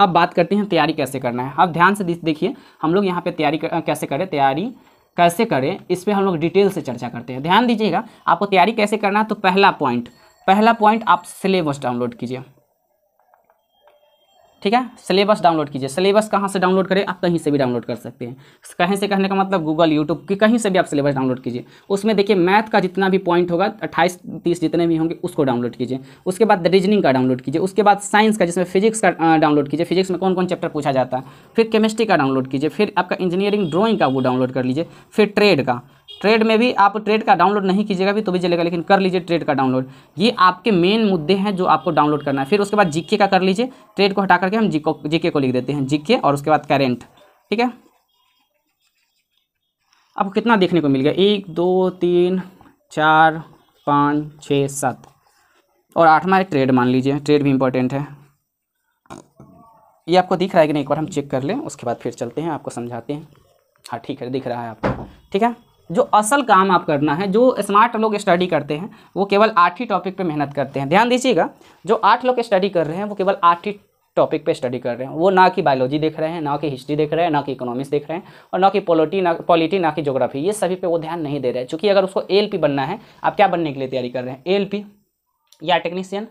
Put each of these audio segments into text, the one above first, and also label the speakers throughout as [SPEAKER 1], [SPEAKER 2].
[SPEAKER 1] अब बात करते हैं तैयारी कैसे करना है अब ध्यान से देखिए हम लोग यहाँ पे तैयारी कैसे करें तैयारी कैसे करें इस पर हम लोग डिटेल से चर्चा करते हैं ध्यान दीजिएगा आपको तैयारी कैसे करना है तो पहला पॉइंट पहला पॉइंट आप सिलेबस डाउनलोड कीजिए ठीक है सिलेबस डाउनलोड कीजिए सिलेबस कहाँ से डाउनलोड करें आप कहीं से भी डाउनलोड कर सकते हैं कहीं से कहने का मतलब गूगल यूट्यूब की कहीं से भी आप सिलेबस डाउनलोड कीजिए उसमें देखिए मैथ का जितना भी पॉइंट होगा अट्ठाईस तीस जितने भी होंगे उसको डाउनलोड कीजिए उसके बाद रीजनिंग का डाउनलोड कीजिए उसके बाद साइंस का जिसमें फिजिक्स का डाउनलोड कीजिए फिजिक्स में कौन कौन चैप्टर पूछा जाता है फिर केमिस्ट्री का डाउनलोड कीजिए फिर आपका इंजीनियरिंग ड्रॉइंग का वो डाउनलोड कर लीजिए फिर ट्रेड का ट्रेड में भी आप ट्रेड का डाउनलोड नहीं कीजिएगा भी तो भी चलेगा लेकिन कर लीजिए ट्रेड का डाउनलोड ये आपके मेन मुद्दे हैं जो आपको डाउनलोड करना है फिर उसके बाद जीके का कर लीजिए ट्रेड को हटा करके हम जीको जीके को लिख देते हैं जीके और उसके बाद करेंट ठीक है आपको कितना देखने को मिल गया एक दो तीन चार पाँच छः सात और आठवां एक ट्रेड मान लीजिए ट्रेड भी इम्पोर्टेंट है ये आपको दिख रहा है कि नहीं एक बार हम चेक कर लें उसके बाद फिर चलते हैं आपको समझाते हैं हाँ ठीक है दिख रहा है आपको ठीक है जो असल काम आप करना है जो स्मार्ट लोग स्टडी करते हैं वो केवल आठ ही टॉपिक पे मेहनत करते हैं ध्यान दीजिएगा जो आठ लोग स्टडी कर रहे हैं वो केवल आठ ही टॉपिक पे स्टडी कर रहे हैं वो ना कि बायोलॉजी देख रहे हैं ना कि हिस्ट्री देख रहे हैं ना कि इकोनॉमिक्स देख रहे हैं और ना कि पॉलिटी ना पॉलिटी ना कि जोग्राफी ये सभी पे वो ध्यान नहीं दे रहे हैं चूंकि अगर उसको एल बनना है आप क्या बनने के लिए तैयारी कर रहे हैं एल या टेक्नीसियन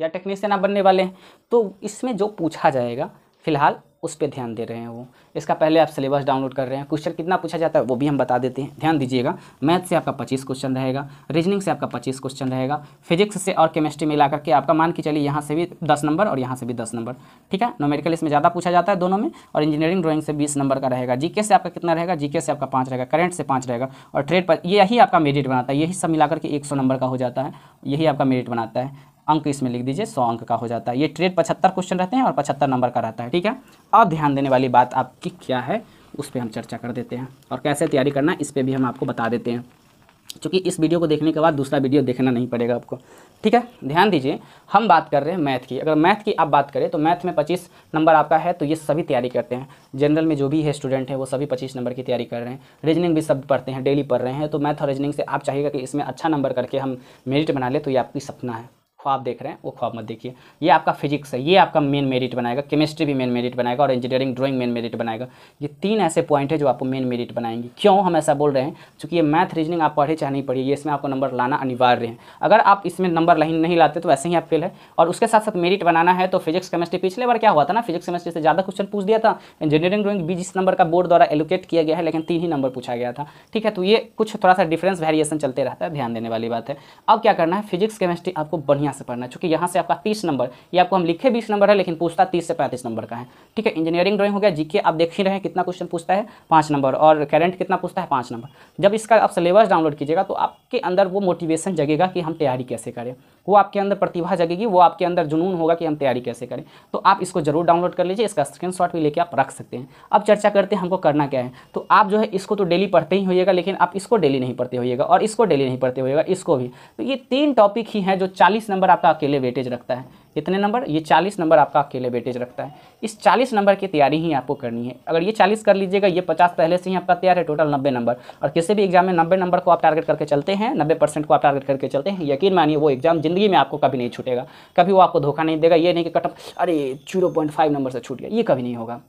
[SPEAKER 1] या टेक्नीशियन आप बनने वाले हैं तो इसमें जो पूछा जाएगा फिलहाल उस पर ध्यान दे रहे हैं वो इसका पहले आप सिलेबस डाउनलोड कर रहे हैं क्वेश्चन कितना पूछा जाता है वो भी हम बता देते हैं ध्यान दीजिएगा मैथ से आपका पच्चीस क्वेश्चन रहेगा रीजनिंग से आपका पच्चीस क्वेश्चन रहेगा फिजिक्स से और केमिस्ट्री मिला करके आपका मान के चलिए यहाँ से भी दस नंबर और यहाँ से भी दस नंबर ठीक है नोमेडिकल इसमें ज़्यादा पूछा जाता है दोनों में और इंजीनियरिंग ड्रॉइंग से बीस नंबर का रहेगा जीके से आपका कितना रहेगा जीके से आपका पाँच रहेगा करेंट से पाँच रहेगा और ट्रेड पर यही आपका मेरिट बनाता है यही सब मिला करके एक नंबर का हो जाता है यही आपका मेरिट बनाता है अंक इसमें लिख दीजिए सौ अंक का हो जाता है ये ट्रेड पचहत्तर क्वेश्चन रहते हैं और पचहत्तर नंबर का रहता है ठीक है अब ध्यान देने वाली बात आपकी क्या है उस पर हम चर्चा कर देते हैं और कैसे तैयारी करना इस पर भी हम आपको बता देते हैं क्योंकि इस वीडियो को देखने के बाद दूसरा वीडियो देखना नहीं पड़ेगा आपको ठीक है ध्यान दीजिए हम बात कर रहे हैं मैथ की अगर मैथ की आप बात करें तो मैथ में 25 नंबर आपका है तो ये सभी तैयारी करते हैं जनरल में जो भी है स्टूडेंट है वो सभी 25 नंबर की तैयारी कर रहे हैं रीजनिंग भी सब पढ़ते हैं डेली पढ़ रहे हैं तो मैथ और रीजनिंग से आप चाहिएगा कि इसमें अच्छा नंबर करके हम मेरिट बना ले तो ये आपकी सपना है ख्वाब देख रहे हैं वो ख्वाब मत देखिए ये आपका फिजिक्स है ये आपका मेन मेरिट बनाएगा केमिस्ट्री भी मेन मेरिट बनाएगा और इंजीनियरिंग ड्राइंग मेन मेरिट बनाएगा ये तीन ऐसे पॉइंट है जो आपको मेन मेरिट बनाएंगे क्यों हम ऐसा बोल रहे हैं क्योंकि ये मैथ रीजनिंग आप पढ़े चाहे नहीं पढ़िए ये इसमें आपको नंबर लाना अनिवार्य है अगर आप इसमें नंबर नहीं लाते तो वैसे ही आप फेल है और उसके साथ साथ मेरिट बनाना है तो फिजिक्स केमिस्ट्री पिछले बार क्या हुआ था ना फिजिक्स केमिस्ट्री से ज़्यादा क्वेश्चन पूछ दिया था इंजीनियरिंग ड्रॉइंग भी जिस नंबर का बोर्ड द्वारा एलोकेट किया गया है लेकिन तीन ही नंबर पूछा गया था ठीक है तो ये कुछ थोड़ा सा डिफरेंस वेरिएशन चलते रहता है ध्यान देने वाली बात है अब क्या करना है फिजिक्स केमिस्ट्री आपको बढ़िया यहाँ से पढ़ना है चूंकि यहाँ से आपका तीस नंबर ये आपको हम लिखे बीस नंबर है लेकिन पूछता तीस से पैंतीस नंबर का है ठीक है इंजीनियरिंग ड्राइंग हो गया जीके आप देख ही रहे हैं कितना क्वेश्चन पूछता है पाँच नंबर और करेंट कितना पूछता है पाँच नंबर जब इसका आप सिलेबस डाउनलोड कीजिएगा तो आपके अंदर वो मोटिवेशन जगेगा कि हम तैयारी कैसे करें वो आपके अंदर प्रतिभा जगेगी वो आपके अंदर जुनून होगा कि हम तैयारी कैसे करें तो आप इसको जरूर डाउनलोड कर लीजिए इसका स्क्रीन भी लेके आप रख सकते हैं अब चर्चा करते हैं हमको करना क्या है तो आप जो है इसको तो डेली पढ़ते ही होइएगा लेकिन आप इसको डेली नहीं पढ़ते होइएगा और इसको डेली नहीं पढ़ते होइएगा इसको भी तो ये तीन टॉपिक ही हैं जो चालीस नंबर नंबर आपका अकेले वेटेज रखता है कितने नंबर ये चालीस नंबर आपका अकेले वेटेज रखता है इस चालीस नंबर की तैयारी ही आपको करनी है अगर ये चालीस कर लीजिएगा ये पचास पहले से ही आपका तैयार है टोटल नब्बे नंबर और किसी भी एग्जाम में नब्बे नंबर को आप टारगेट करके चलते हैं नब्बे परसेंट को आप टारगेट करके चलते हैं यकीन मानिए वो एग्जाम जिंदगी में आपको कभी नहीं छूटेगा कभी वो आपको धोखा नहीं देगा ये नहीं कि कटअप अरे जीरो पॉइंट फाइव नंबर से छूट गया ये कभी नहीं होगा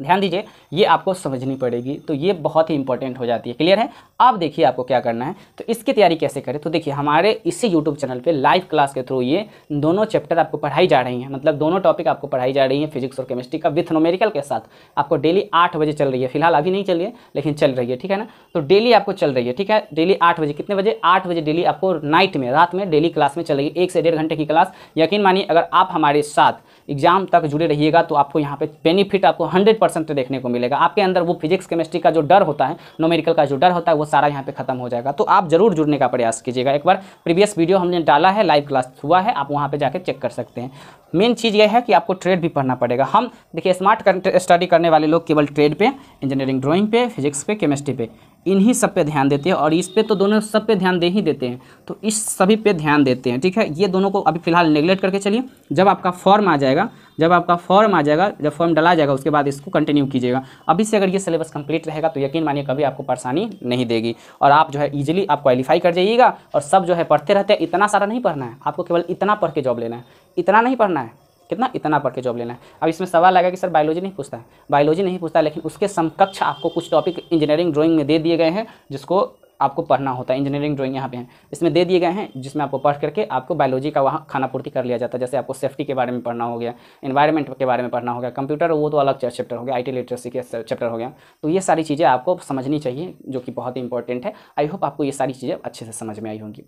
[SPEAKER 1] ध्यान दीजिए ये आपको समझनी पड़ेगी तो ये बहुत ही इंपॉर्टेंट हो जाती है क्लियर है अब देखिए आपको क्या करना है तो इसकी तैयारी कैसे करें तो देखिए हमारे इसी यूट्यूब चैनल पे लाइव क्लास के थ्रू ये दोनों चैप्टर आपको पढ़ाई जा रही हैं मतलब दोनों टॉपिक आपको पढ़ाई जा रही है फिजिक्स और केमिस्ट्री का विथ नोमेरिकल के साथ आपको डेली आठ बजे चल रही है फिलहाल अभी नहीं चल रही है लेकिन चल रही है ठीक है ना तो डेली आपको चल रही है ठीक है डेली आठ बजे कितने बजे आठ बजे डेली आपको नाइट में रात में डेली क्लास में चल रही है एक से डेढ़ घंटे की क्लास यकीन मानिए अगर आप हमारे साथ एग्जाम तक जुड़े रहिएगा तो आपको यहाँ पे बेनिफिट आपको 100 परसेंट देखने को मिलेगा आपके अंदर वो फिजिक्स केमिस्ट्री का जो डर होता है नोमेरिकल का जो डर होता है वो सारा यहाँ पे खत्म हो जाएगा तो आप जरूर जुड़ने का प्रयास कीजिएगा एक बार प्रीवियस वीडियो हमने डाला है लाइव क्लास हुआ है आप वहाँ पर जाकर चेक कर सकते हैं मेन चीज़ यह है कि आपको ट्रेड भी पढ़ना पड़ेगा हम देखिए स्मार्ट स्टडी करने वाले लोग केवल ट्रेड पर इंजीनियरिंग ड्राइंग पे फिजिक्स पे केमिस्ट्री पे इन्हीं सब पे ध्यान देते हैं और इस पे तो दोनों सब पे ध्यान दे ही देते हैं तो इस सभी पे ध्यान देते हैं ठीक है ये दोनों को अभी फिलहाल नेग्लेक्ट करके चलिए जब आपका फॉर्म आ जाएगा जब आपका फॉर्म आ जाएगा जब फॉर्म डला जाएगा उसके बाद इसको कंटिन्यू कीजिएगा अभी से अगर ये सिलेबस कंप्लीट रहेगा तो यकीन मानिए कभी आपको परेशानी नहीं देगी और आप जो है ईजिली आप क्वालिफाई कर जाइएगा और सब जो है पढ़ते रहते हैं इतना सारा नहीं पढ़ना है आपको केवल इतना पढ़ के जॉब लेना है इतना नहीं पढ़ना है कितना इतना पढ़ के जॉब लेना है अब इसमें सवाल लगा कि सर बायोलॉजी नहीं पूछता है बायोलॉजी नहीं पूछता लेकिन उसके समकक्ष आपको कुछ टॉपिक इंजीनियरिंग ड्राइंग में दे दिए गए हैं जिसको आपको पढ़ना होता है इंजीनियरिंग ड्राइंग यहाँ पे हैं इसमें दे दिए गए हैं जिसमें आपको पढ़ करके आपको बायोलॉजी का वहाँ खाना पूर्ति कर लिया जाता है जैसे आपको सेफ्टी के बारे में पढ़ना हो गया इन्वायरमेंट के बारे में पढ़ना हो गया कंप्यूटर वो तो अलग चैप्टर हो गया आई लिटरेसी के चैप्टर हो गया तो ये सारी चीज़ें आपको समझनी चाहिए जो कि बहुत ही इंपॉर्टेंट है आई होप आपको ये सारी चीज़ें अच्छे से समझ में आई होंगी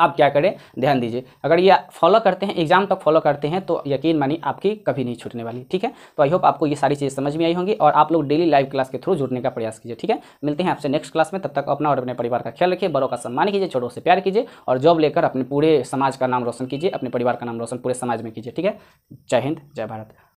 [SPEAKER 1] आप क्या करें ध्यान दीजिए अगर ये फॉलो करते हैं एग्जाम तक फॉलो करते हैं तो यकीन मानिए आपकी कभी नहीं छूटने वाली ठीक है तो आई होप आपको ये सारी चीज़ें समझ में आई होंगी और आप लोग डेली लाइव क्लास के थ्रू जुड़ने का प्रयास कीजिए ठीक है मिलते हैं आपसे नेक्स्ट क्लास में तब तक अपना और अपने परिवार का ख्याल रखिए बड़ों का सम्मान कीजिए छोटों से प्यार कीजिए और जॉब लेकर अपने पूरे समाज का नाम रोशन कीजिए अपने परिवार का नाम रोशन पूरे समाज में कीजिए ठीक है जय हिंद जय भारत